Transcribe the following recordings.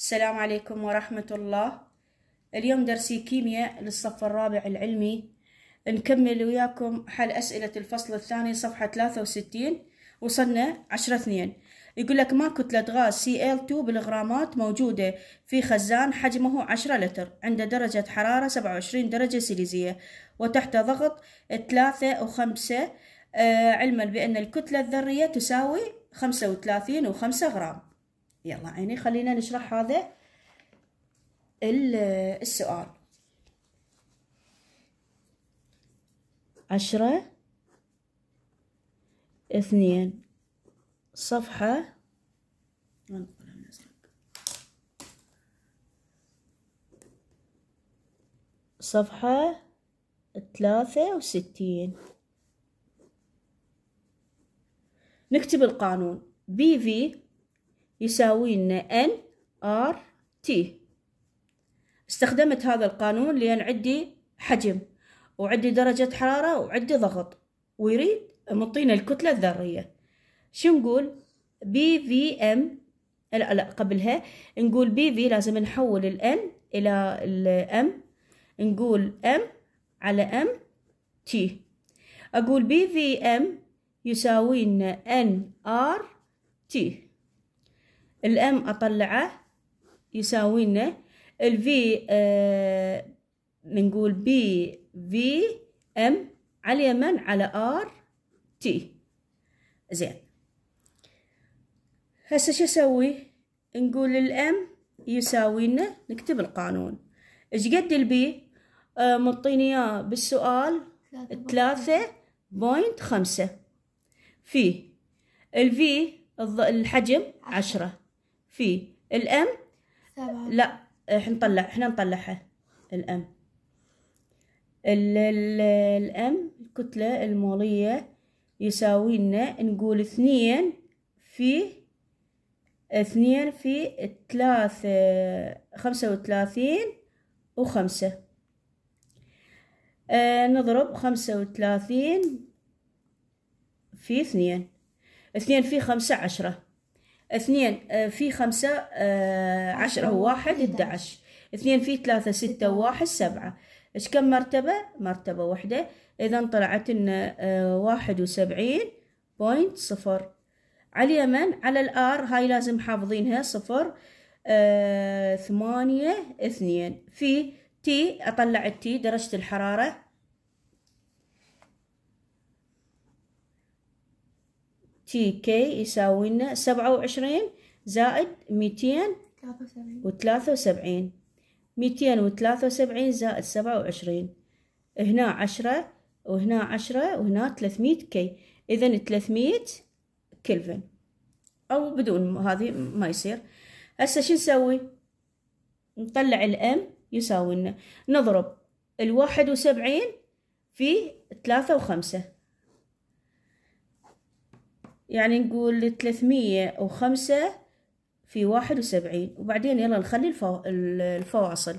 السلام عليكم ورحمة الله اليوم درسي كيمياء للصف الرابع العلمي نكمل وياكم حل أسئلة الفصل الثاني صفحة 63 وصلنا 10 2 يقول لك ما كتلة غاز Cl2 بالغرامات موجودة في خزان حجمه 10 لتر عند درجة حرارة 27 درجة سيليزية وتحت ضغط 3 و5 آه، علما بأن الكتلة الذرية تساوي 35 و5 غرام يلا عيني خلينا نشرح هذا السؤال عشرة اثنين صفحة صفحة ثلاثة وستين نكتب القانون بي في يساوي لنا ان ار تي استخدمت هذا القانون لأن عندي حجم وعندي درجة حرارة وعندي ضغط ويريد مطينا الكتلة الذرية شو نقول بي في ام لا لا قبلها نقول بي في لازم نحول الان الى الام نقول ام على ام تي اقول بي في ام يساوي لنا ان ار تي الام اطلعه يساوي لنا الفي آه، نقول بنقول بي في ام على اليمن على ار تي زين هسه شو اسوي نقول الام يساوي لنا نكتب القانون ايش قد البي آه، مطيني اياه بالسؤال ثلاثة بوينت خمسة في الفي الحجم عشرة في الام سبعة لا احنا نطلع احنا نطلعها الام ال ال الام الكتلة المولية يساوي لنا نقول اثنين في اثنين في ثلاثة خمسة وثلاثين وخمسة آه نضرب خمسة وثلاثين في اثنين اثنين في خمسة عشرة اثنين آه، في خمسة آه، عشرة وواحد ادعش اثنين في ثلاثة ستة وواحد سبعة ايش كم مرتبة؟ مرتبة واحدة اذا طلعت لنا آه، واحد وسبعين بوينت صفر على اليمن على الار هاي لازم حافظينها صفر ثمانية اثنين في تي اطلع التي درجة الحرارة تي كي يساوي لنا سبعة وعشرين زائد ميتين وثلاثة وسبعين ميتين وثلاثة وسبعين زائد سبعة وعشرين هنا عشرة وهنا عشرة وهنا ثلاثمية كي إذا ثلاثمية كلفن أو بدون هذه ما يصير هسه شو نسوي نطلع الام يساوي لنا نضرب الواحد وسبعين في ثلاثة وخمسة يعني نقول ثلاثمية وخمسة في واحد وسبعين وبعدين يلا نخلي الفو... الفواصل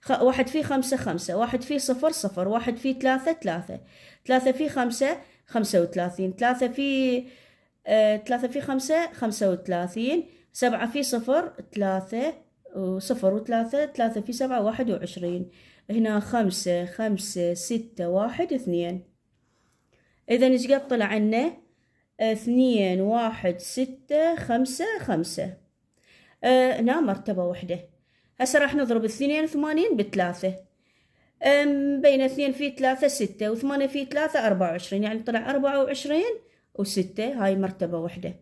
خ... واحد في خمسة خمسة واحد في صفر صفر واحد في ثلاثة ثلاثة ثلاثة في خمسة خمسة وثلاثين ثلاثة في آه، ثلاثة في خمسة خمسة وثلاثين سبعة في صفر ثلاثة وصفر وثلاثة ثلاثة في سبعة واحد وعشرين هنا خمسة خمسة ستة واحد اثنين إذا إيش قد طلع عنا اثنين واحد ستة خمسة خمسة اه مرتبة واحدة هسه راح نضرب اثنين ثمانين بثلاثة بين اثنين في ثلاثة ستة وثمانية في ثلاثة أربعة وعشرين يعني طلع أربعة وعشرين وستة هاي مرتبة واحدة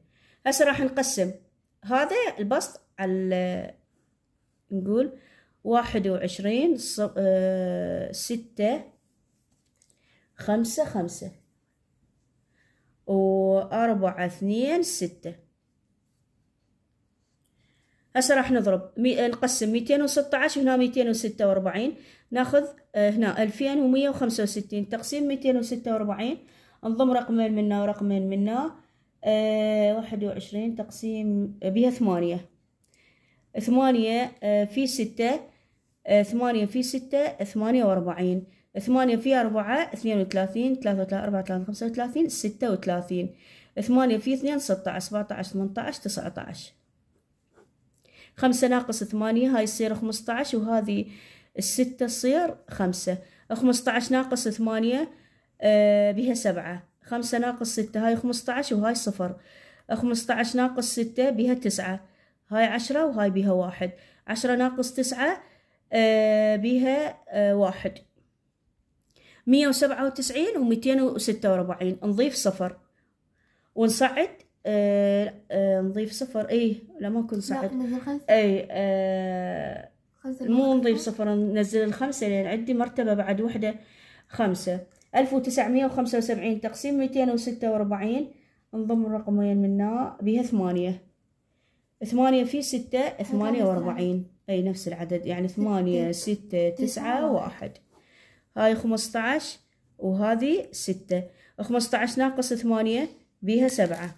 هسه راح نقسم هذا البسط على نقول واحد وعشرين أه، ستة خمسة خمسة وأربعة اثنين ستة هسه راح نضرب مي... نقسم ميتين وستة عشر هنا ميتين وستة وأربعين ناخذ آه، هنا ألفين ومية وخمسة وستين تقسيم ميتين وستة وأربعين نضم رقمين منا ورقمين منا آه، واحد وعشرين تقسيم بها ثمانية ثمانية آه، في ستة ثمانية في ستة ثمانية وأربعين ثمانية في أربعة اثنين وثلاثين ثلاثة وثلاثين أربعة وثلاثين خمسة وثلاثين ستة وثلاثين ثمانية في اثنين ستة عشر سبعة عشر ثمانية عشر تسعة عشر خمسة ناقص ثمانية هاي تصير خمسة عشر وهذه الستة تصير خمسة خمسة عشر ناقص ثمانية آه، بها سبعة خمسة ناقص ستة هاي خمسة عشر وهاي صفر خمسة عشر ناقص ستة بها تسعة هاي عشرة وهاي بها واحد عشرة ناقص تسعة آه، بها آه، واحد 197 و246 نضيف صفر ونصعد آه آه نضيف صفر اي لا ما كنت صعد اي آه مو نضيف صفر ننزل الخمسة لان عندي مرتبة بعد وحدة خمسة ألف وتسعمية وخمسة وسبعين تقسيم ميتين وستة وأربعين نضم الرقمين منا بها ثمانية ثمانية في ستة ثمانية وأربعين أي نفس العدد يعني ثمانية ستة تسعة واحد هاي خمسة عشر وهذه ستة خمسة عشر ناقص ثمانية بيها سبعة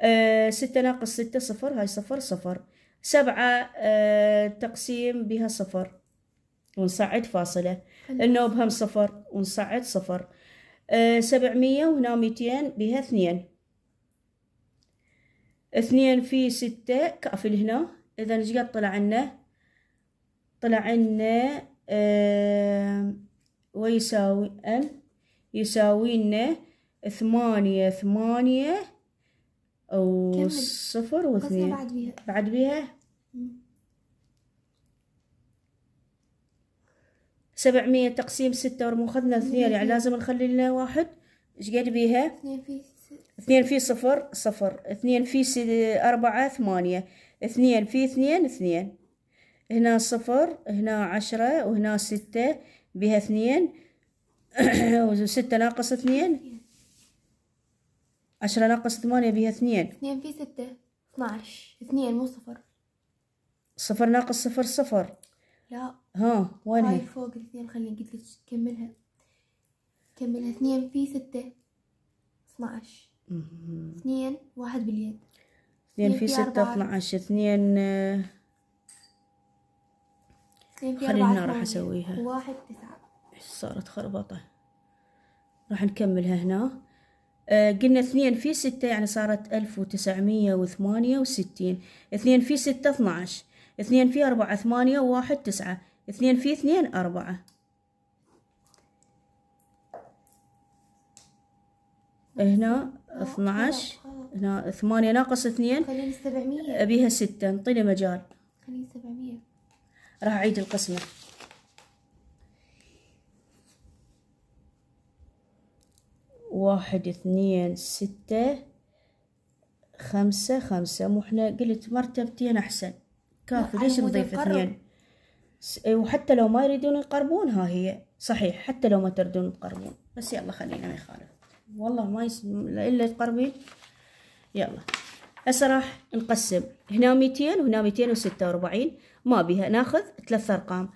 أه ستة ناقص ستة صفر هاي صفر صفر سبعة أه تقسيم بها صفر ونصعد فاصلة النوب هم صفر ونصعد صفر أه سبعمية وهنا ميتين بها اثنين اثنين في ستة كافل هنا إذا ايش قد طلع عنا طلع عنا آه، ويساوي ال يساوي لنا ثمانية ثمانية أو صفر واثنين بعد بيها سبعمية تقسيم ستة ورمو خذنا اثنين يعني لازم نخلي لنا واحد ايش قد بيها؟ اثنين في اثنين في صفر صفر اثنين في أربعة ثمانية اثنين في اثنين اثنين هنا صفر هنا عشرة وهنا ستة بها اثنين وستة ناقص اثنين عشرة ناقص ثمانية بها اثنين اثنين في ستة اثناعش اثنين مو صفر صفر ناقص صفر صفر لا ها وين هاي فوق الاثنين خليني قلت لك كملها كملها اثنين في ستة اثناعش اثنين واحد باليد اثنين في ستة اثناعش اثنين آه، خلينا راح اسويها واحد تسعة صارت خربطة راح نكملها هنا آه قلنا اثنين في ستة يعني صارت الف وتسعمية وثمانية وستين اثنين في ستة اثناش اثنين في أربعة ثمانية وواحد تسعة اثنين في اثنين أربعة هنا آه، اثناش آه، آه. هنا ثمانية ناقص اثنين ابيها ستة انطيني مجال خلينا سبعمية راح أعيد القسمة واحد اثنين ستة خمسة خمسة مو احنا قلت مرتبتين أحسن كافي ليش نضيف اثنين إيه، وحتى لو ما يريدون يقربون ها هي صحيح حتى لو ما تردون تقربون بس يلا خلينا ما يخالف والله ما يسمى إلا تقربين يلا هسه راح نقسم هنا ميتين وهنا ميتين وستة وأربعين ما بيها ناخذ ثلاث ارقام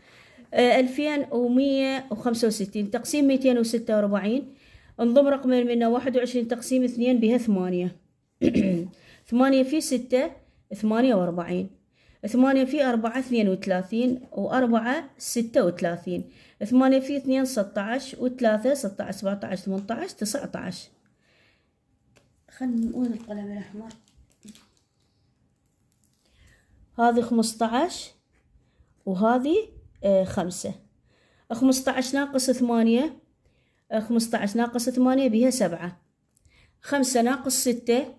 آه، ألفين ومية وخمسة وستين تقسيم ميتين وستة وأربعين انضم رقمين منه واحد وعشرين تقسيم اثنين بها ثمانية ثمانية في ستة ثمانية وأربعين ثمانية في أربعة اثنين وثلاثين وأربعة ستة وثلاثين ثمانية في اثنين ستة وثلاثة ستة عشر سبعة عشر ثمانية عشر تسعة القلم الأحمر هذه آه، خمسة عشر وهذه خمسة خمسة عشر ناقص ثمانية آه، خمسة عشر ناقص ثمانية بيها سبعة خمسة ناقص ستة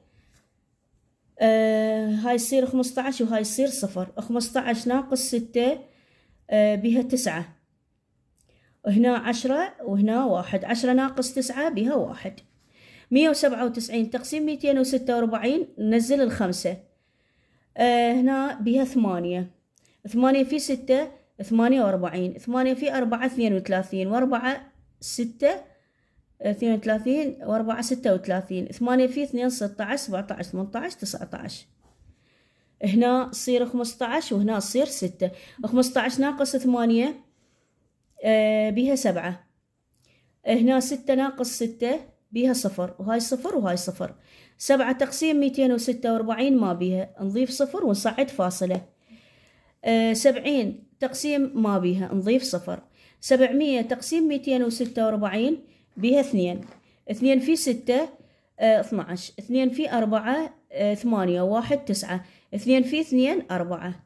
آه، هاي يصير خمسة عشر وهاي يصير صفر خمسة عشر ناقص ستة بها تسعة هنا عشرة وهنا واحد عشرة ناقص تسعة بها واحد مية وسبعة وتسعين تقسيم ميتين وستة وأربعين نزل الخمسة آه، هنا بيها ثمانية ثمانية في ستة ثمانية وأربعين ثمانية في أربعة اثنين وثلاثين وأربعة ستة اثنين وثلاثين وأربعة ستة وثلاثين ثمانية في اثنين ستة عشر سبعة عشر ثمانية عشر تسعة عشر هنا تصير خمسة عشر وهنا تصير ستة خمسة عشر ناقص ثمانية بها آه، بيها سبعة هنا ستة ناقص ستة بيها صفر وهاي صفر وهاي صفر سبعة تقسيم ميتين وستة وأربعين ما بيها نضيف صفر ونصعد فاصلة أه سبعين تقسيم ما بيها نضيف صفر سبعمية تقسيم ميتين وستة وأربعين بيها اثنين اثنين في ستة اه عشر اثنين في أربعة آه، ثمانية واحد تسعة اثنين في اثنين أربعة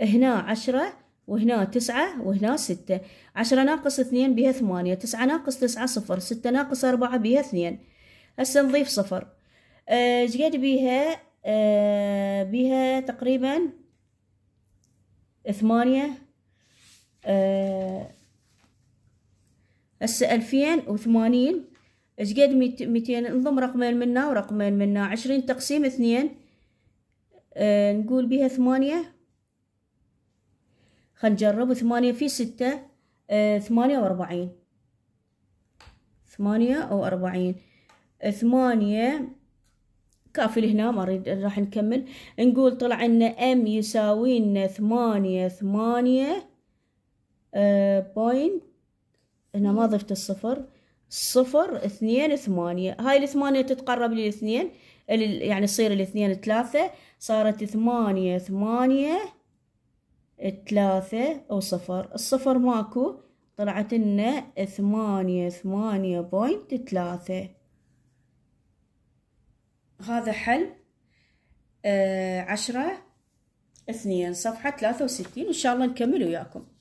هنا عشرة وهنا تسعة وهنا ستة عشرة ناقص اثنين بها ثمانية تسعة ناقص تسعة صفر ستة ناقص أربعة بها اثنين هسا نضيف صفر آه، ايش بها بها أه بها تقريبا ثمانية آه، هسا ألفين وثمانين اشقد ميتين نضم رقمين منا ورقمين منا عشرين تقسيم اثنين أه نقول بها ثمانية خل نجرب ثمانية في ستة آه، ثمانية وأربعين ثمانية وأربعين آه، ثمانية كافي لهنا ما أريد راح نكمل نقول طلع لنا ام يساوي لنا ثمانية ثمانية بوينت آه، هنا ما ضفت الصفر صفر اثنين ثمانية هاي الثمانية تتقرب للاثنين يعني تصير الاثنين ثلاثة صارت ثمانية ثمانية ثلاثة أو صفر الصفر ماكو طلعت لنا ثمانية ثمانية بوينت ثلاثة هذا حل آه، عشرة اثنين صفحة ثلاثة وستين إن شاء الله نكمل وياكم